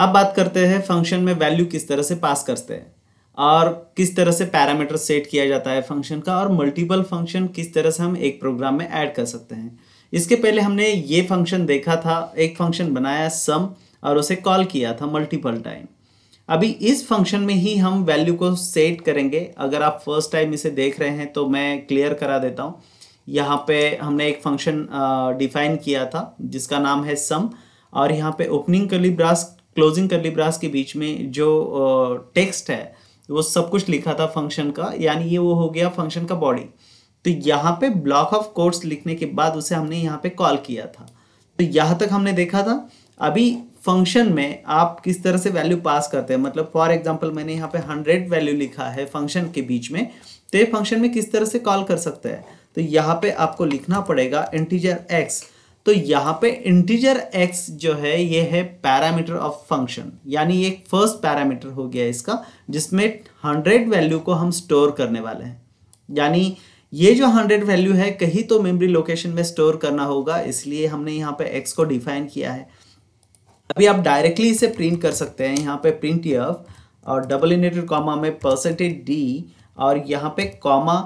अब बात करते हैं फंक्शन में वैल्यू किस तरह से पास करते हैं और किस तरह से पैरामीटर सेट किया जाता है फंक्शन का और मल्टीपल फंक्शन किस तरह से हम एक प्रोग्राम में ऐड कर सकते हैं इसके पहले हमने ये फंक्शन देखा था एक फंक्शन बनाया सम और उसे कॉल किया था मल्टीपल टाइम अभी इस फंक्शन में ही हम वैल्यू को सेट करेंगे अगर आप फर्स्ट टाइम इसे देख रहे हैं तो मैं क्लियर करा देता हूँ यहाँ पे हमने एक फंक्शन डिफाइन किया था जिसका नाम है सम और यहाँ पे ओपनिंग कली ब्रास क्लोजिंग करली ब्रास के बीच में जो टेक्स्ट है वो सब कुछ लिखा था फंक्शन का यानी ये वो हो गया फंक्शन का बॉडी तो यहाँ पे ब्लॉक ऑफ कोर्स लिखने के बाद उसे हमने यहाँ पे कॉल किया था तो यहाँ तक हमने देखा था अभी फंक्शन में आप किस तरह से वैल्यू पास करते हैं मतलब फॉर एग्जाम्पल मैंने यहाँ पे हंड्रेड वैल्यू लिखा है फंक्शन के बीच में तो ये फंक्शन में किस तरह से कॉल कर सकते हैं तो यहाँ पे आपको लिखना पड़ेगा इंटीजर एक्स तो यहाँ पे इंटीजर एक्स जो है ये है पैरामीटर ऑफ फंक्शन यानी एक फर्स्ट पैरामीटर हो गया इसका जिसमें हंड्रेड वैल्यू को हम स्टोर करने वाले हैं यानी ये जो हंड्रेड वैल्यू है कहीं तो मेमोरी लोकेशन में स्टोर करना होगा इसलिए हमने यहाँ पे एक्स को डिफाइन किया है अभी आप डायरेक्टली इसे प्रिंट कर सकते हैं यहाँ पे प्रिंट और डबल इनेटेड कॉमा में परसेंटेज डी और यहाँ पे कॉमा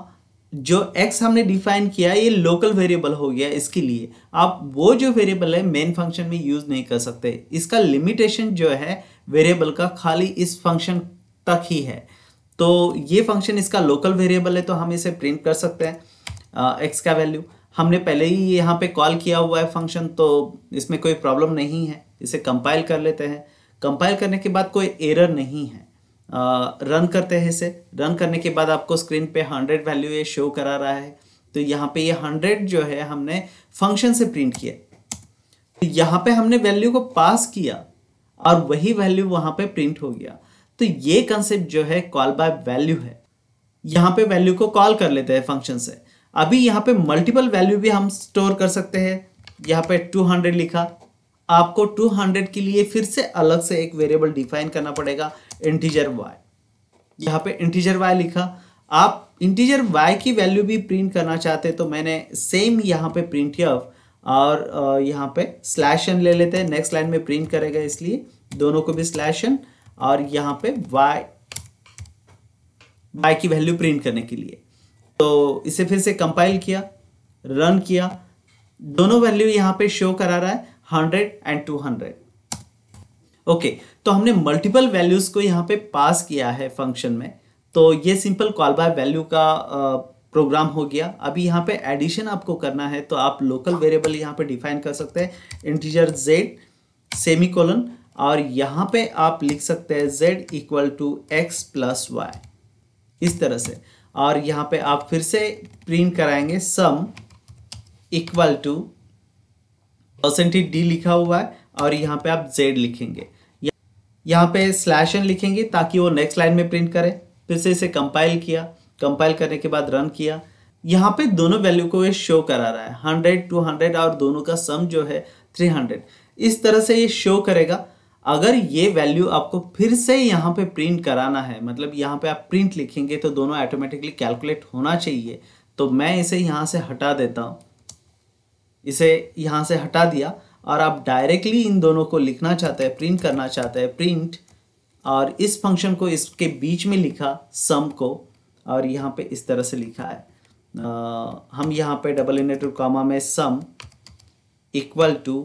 जो x हमने डिफाइन किया ये लोकल वेरिएबल हो गया इसके लिए आप वो जो वेरिएबल है मेन फंक्शन में यूज़ नहीं कर सकते इसका लिमिटेशन जो है वेरिएबल का खाली इस फंक्शन तक ही है तो ये फंक्शन इसका लोकल वेरिएबल है तो हम इसे प्रिंट कर सकते हैं एक्स का वैल्यू हमने पहले ही यहाँ पे कॉल किया हुआ है फंक्शन तो इसमें कोई प्रॉब्लम नहीं है इसे कंपाइल कर लेते हैं कंपाइल करने के बाद कोई एरर नहीं है रन करते हैं इसे रन करने के बाद आपको स्क्रीन पे हंड्रेड वैल्यू ये शो करा रहा है तो यहाँ पे ये हंड्रेड जो है हमने फंक्शन से प्रिंट किया तो यहाँ पे हमने वैल्यू को पास किया और वही वैल्यू वहां पे प्रिंट हो गया तो ये कंसेप्ट जो है कॉल बाय वैल्यू है यहाँ पे वैल्यू को कॉल कर लेते हैं फंक्शन से अभी यहाँ पे मल्टीपल वैल्यू भी हम स्टोर कर सकते हैं यहाँ पे 200 लिखा आपको 200 के लिए फिर से अलग से एक वेरिएबल डिफाइन करना पड़ेगा इंटीजर वाई यहाँ पे इंटीजर वाई लिखा आप इंटीजर वाई की वैल्यू भी प्रिंट करना चाहते तो मैंने सेम यहाँ पे प्रिंट और यहाँ पे स्लैश एन ले लेते हैं नेक्स्ट लाइन में प्रिंट करेगा इसलिए दोनों को भी स्लैश एन और यहाँ पे वाई वाई की वैल्यू प्रिंट करने के लिए तो इसे फिर से कंपाइल किया रन किया दोनों वैल्यू यहाँ पे शो करा रहा है hundred and two hundred okay okay, तो हमने मल्टीपल वैल्यूज़ को यहाँ पे पास किया है फंक्शन में तो ये सिंपल कॉल बाय वैल्यू का प्रोग्राम हो गया अभी यहाँ पे एडिशन आपको करना है तो आप लोकल वेरिएबल यहाँ पे डिफाइन कर सकते हैं इंटीजर जेड सेमी कोलन और यहाँ पे आप लिख सकते हैं Z equal to X plus Y इस तरह से और यहाँ पे आप फिर से प्रिंट कराएंगे sum equal to percentage D लिखा हुआ है और यहाँ पे आप जेड लिखेंगे यहाँ पे स्लैश एन लिखेंगे ताकि वो नेक्स्ट लाइन में प्रिंट करे फिर से इसे कंपाइल किया कंपाइल करने के बाद रन किया यहाँ पे दोनों वैल्यू को ये शो करा रहा है हंड्रेड टू हंड्रेड और दोनों का सम जो है थ्री हंड्रेड इस तरह से ये शो करेगा अगर ये वैल्यू आपको फिर से यहाँ पे प्रिंट कराना है मतलब यहाँ पे आप प्रिंट लिखेंगे तो दोनों ऑटोमेटिकली कैलकुलेट होना चाहिए तो मैं इसे यहाँ से हटा देता हूँ इसे यहाँ से हटा दिया और आप डायरेक्टली इन दोनों को लिखना चाहते हैं प्रिंट करना चाहते हैं प्रिंट और इस फंक्शन को इसके बीच में लिखा सम को और यहाँ पे इस तरह से लिखा है आ, हम यहाँ पे डबल टू कॉमा में sum equal to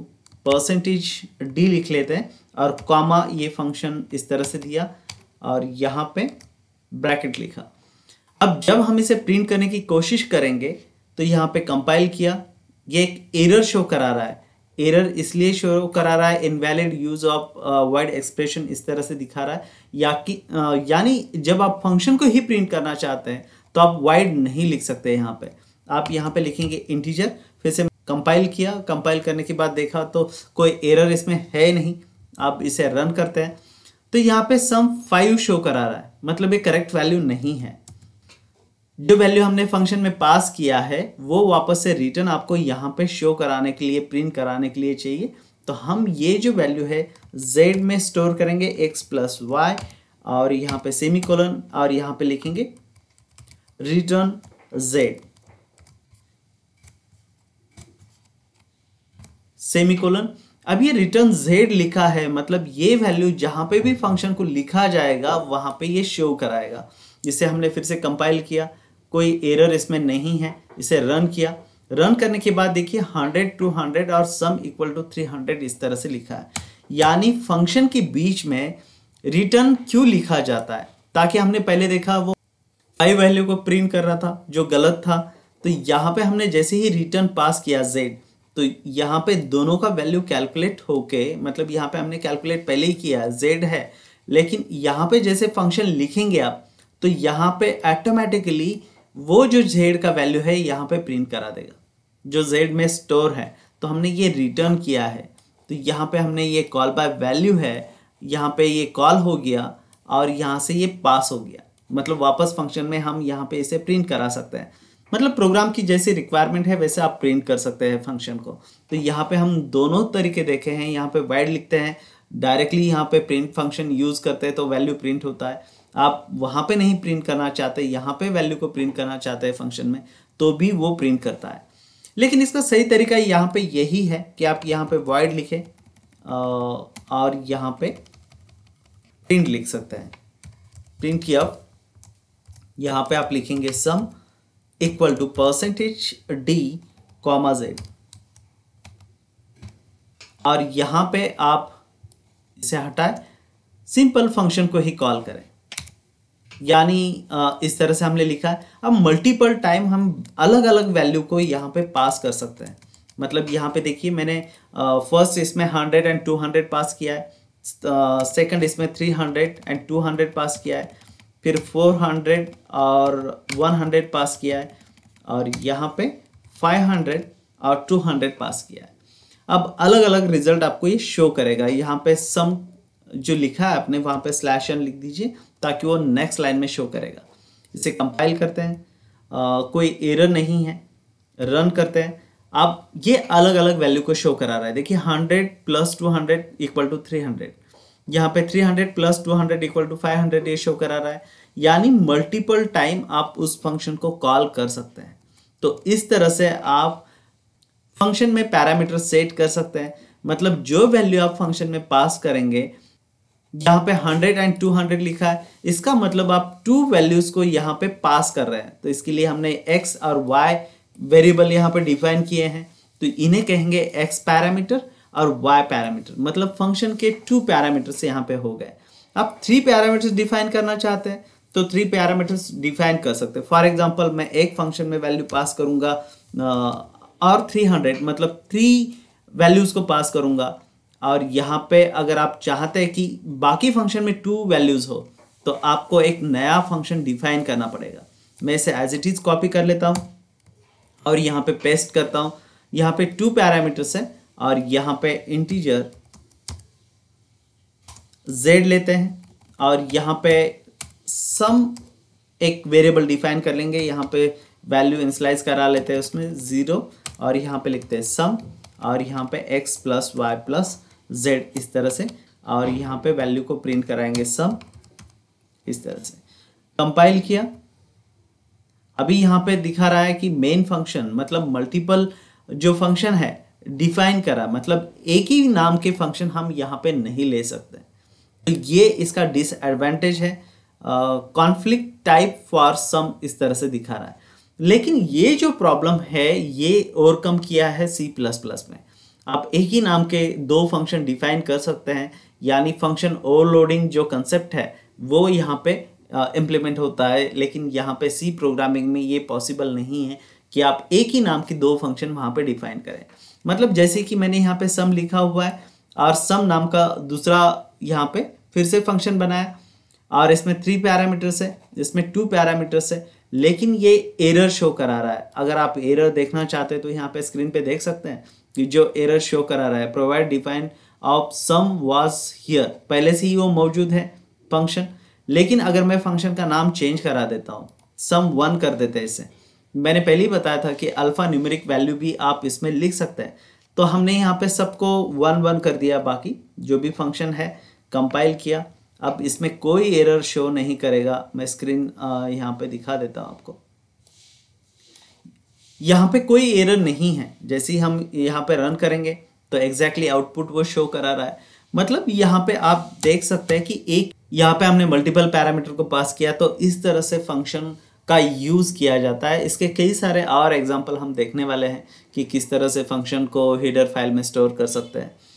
percentage D लिख लेते हैं और कॉमा ये फंक्शन इस तरह से दिया और यहाँ पे ब्रैकेट लिखा अब जब हम इसे प्रिंट करने की कोशिश करेंगे तो यहाँ पे कंपाइल किया ये एक एरर शो करा रहा है एरर इसलिए शो करा रहा है invalid use of word expression इस तरह से दिखा रहा है या कि uh, यानी जब आप फंक्शन को ही प्रिंट करना चाहते हैं तो आप वाइड नहीं लिख सकते यहाँ पे आप यहाँ पे लिखेंगे इंटीजर फिर से कंपाइल किया कंपाइल करने के बाद देखा तो कोई एरर इसमें है नहीं आप इसे रन करते हैं तो यहाँ पे सम फाइव शो करा रहा है मतलब ये करेक्ट वैल्यू नहीं है जो वैल्यू हमने फंक्शन में पास किया है वो वापस से रिटर्न आपको यहाँ पे शो कराने के लिए प्रिंट कराने के लिए चाहिए तो हम ये जो वैल्यू है z में स्टोर करेंगे x प्लस वाई और यहाँ पे सेमी कॉलन और यहाँ पे लिखेंगे रिटर्न z सेमी कॉलन अब ये रिटर्न z लिखा है मतलब ये वैल्यू जहां पे भी फंक्शन को लिखा जाएगा वहां पे ये शो कराएगा जिसे हमने फिर से कंपाइल किया कोई एरर इसमें नहीं है इसे रन किया रन करने के बाद देखिए 100 टू हंड्रेड और सम इक्वल टू 300 इस तरह से लिखा है यानी फंक्शन के बीच में रिटर्न क्यों लिखा जाता है ताकि हमने पहले देखा वो आई वैल्यू को प्रिंट कर रहा था जो गलत था तो यहाँ पे हमने जैसे ही रिटर्न पास किया जेड तो यहाँ पे दोनों का वैल्यू कैलकुलेट होके मतलब यहाँ पे हमने कैलकुलेट पहले ही किया जेड है लेकिन यहाँ पे जैसे फंक्शन लिखेंगे आप तो यहाँ पे ऑटोमेटिकली वो जो जेड का वैल्यू है यहाँ पे प्रिंट करा देगा जो जेड में स्टोर है तो हमने ये रिटर्न किया है तो यहाँ पे हमने ये कॉल बाय वैल्यू है यहाँ पे ये कॉल हो गया और यहाँ से ये पास हो गया मतलब वापस फंक्शन में हम यहाँ पे इसे प्रिंट करा सकते हैं मतलब प्रोग्राम की जैसी रिक्वायरमेंट है वैसे आप प्रिंट कर सकते हैं फंक्शन को तो यहाँ पे हम दोनों तरीके देखे हैं यहाँ पे वाइड लिखते हैं डायरेक्टली यहाँ पे प्रिंट फंक्शन यूज़ करते हैं तो वैल्यू प्रिंट होता है आप वहां पे नहीं प्रिंट करना चाहते यहां पे वैल्यू को प्रिंट करना चाहते हैं फंक्शन में तो भी वो प्रिंट करता है लेकिन इसका सही तरीका यहां पे यही है कि आप यहां पे वर्ड लिखें और यहां पे प्रिंट लिख सकते हैं प्रिंट किया यहां पे आप लिखेंगे sum equal to percentage D comma Z और यहां पे आप इसे हटाए सिंपल फंक्शन को ही कॉल करें यानी इस तरह से हमने लिखा है अब मल्टीपल टाइम हम अलग अलग वैल्यू को यहाँ पे पास कर सकते हैं मतलब यहाँ पे देखिए मैंने फर्स्ट इसमें hundred and two hundred pass किया है सेकंड इसमें three hundred and two hundred pass किया है फिर फोर हंड्रेड और वन हंड्रेड पास किया है और यहाँ पे फाइव हंड्रेड और टू हंड्रेड पास किया है अब अलग अलग रिजल्ट आपको ये शो करेगा यहाँ पे सम जो लिखा है आपने वहां पे स्लैश एन लिख दीजिए ताकि वो नेक्स्ट लाइन में शो करेगा इसे कंपाइल करते हैं आ, कोई एरर नहीं है रन करते हैं आप ये अलग अलग वैल्यू को शो करा रहा है देखिए hundred plus two hundred equal to three hundred यहाँ पे three hundred plus two hundred equal to five hundred ये शो करा रहा है यानी मल्टीपल टाइम आप उस फंक्शन को कॉल कर सकते हैं तो इस तरह से आप फंक्शन में पैरामीटर सेट कर सकते हैं मतलब जो वैल्यू आप फंक्शन में पास करेंगे यहाँ पे हंड्रेड एंड टू हंड्रेड लिखा है इसका मतलब आप टू वैल्यूज को यहाँ पे पास कर रहे हैं तो इसके लिए हमने एक्स और वाई वेरिएबल यहाँ पे डिफाइन किए हैं तो इन्हें कहेंगे एक्स पैरामीटर और वाई पैरामीटर मतलब फंक्शन के टू से यहाँ पे हो गए आप थ्री पैरामीटर्स डिफाइन करना चाहते हैं तो थ्री पैरामीटर्स डिफाइन कर सकते हैं फॉर एग्जाम्पल मैं एक फंक्शन में वैल्यू पास करूंगा और थ्री हंड्रेड मतलब थ्री वैल्यूज को पास करूंगा और यहाँ पे अगर आप चाहते हैं कि बाकी फंक्शन में टू वैल्यूज़ हो तो आपको एक नया फंक्शन डिफाइन करना पड़ेगा मैं इसे एज इट इज़ कॉपी कर लेता हूँ और यहाँ पे पेस्ट करता हूँ यहाँ पे टू पैरामीटर्स है और यहाँ पे इंटीजर z लेते हैं और यहाँ पे सम एक वेरिएबल डिफाइन कर लेंगे यहाँ पे वैल्यू इंसलाइज करा लेते हैं उसमें ज़ीरो और यहाँ पे लिखते हैं सम और यहाँ पे x plus Y plus Z इस तरह से और यहाँ पे वैल्यू को प्रिंट कराएंगे सम इस तरह से कंपाइल किया अभी यहाँ पे दिखा रहा है कि मेन फंक्शन मतलब मल्टीपल जो फंक्शन है डिफाइन करा मतलब एक ही नाम के फंक्शन हम यहाँ पे नहीं ले सकते तो ये इसका डिसएडवांटेज है कॉन्फ्लिक्ट टाइप फॉर सम इस तरह से दिखा रहा है लेकिन ये जो प्रॉब्लम है ये ओवरकम किया है सी प्लस प्लस में आप एक ही नाम के दो फंक्शन डिफाइन कर सकते हैं यानी फंक्शन ओवरलोडिंग जो कंसेप्ट है वो यहाँ पे इम्प्लीमेंट होता है लेकिन यहाँ पे सी प्रोग्रामिंग में ये पॉसिबल नहीं है कि आप एक ही नाम के दो फंक्शन वहाँ पे डिफाइन करें मतलब जैसे कि मैंने यहाँ पे सम लिखा हुआ है और सम नाम का दूसरा यहाँ पे फिर से फंक्शन बनाया और इसमें थ्री पैरामीटर्स है इसमें टू पैरामीटर्स है लेकिन ये एरर शो करा रहा है अगर आप एरर देखना चाहते हैं तो यहाँ पे स्क्रीन पे देख सकते हैं जो एरर शो करा रहा है provide define of sum was here पहले से ही वो मौजूद है फंक्शन लेकिन अगर मैं फंक्शन का नाम चेंज करा देता हूँ सम वन कर देते हैं इसे मैंने पहले ही बताया था कि अल्फ़ा न्यूमेरिक वैल्यू भी आप इसमें लिख सकते हैं तो हमने यहाँ पे सबको वन वन कर दिया बाकी जो भी फंक्शन है कंपाइल किया अब इसमें कोई एरर शो नहीं करेगा मैं स्क्रीन यहाँ पे दिखा देता हूँ आपको यहाँ पे कोई एरर नहीं है जैसे हम यहाँ पे रन करेंगे तो एग्जैक्टली exactly आउटपुट वो शो करा रहा है मतलब यहाँ पे आप देख सकते हैं कि एक यहाँ पे हमने मल्टीपल पैरामीटर को पास किया तो इस तरह से फंक्शन का यूज़ किया जाता है इसके कई सारे और एग्जाम्पल हम देखने वाले हैं कि किस तरह से फंक्शन को हीडर फाइल में स्टोर कर सकते हैं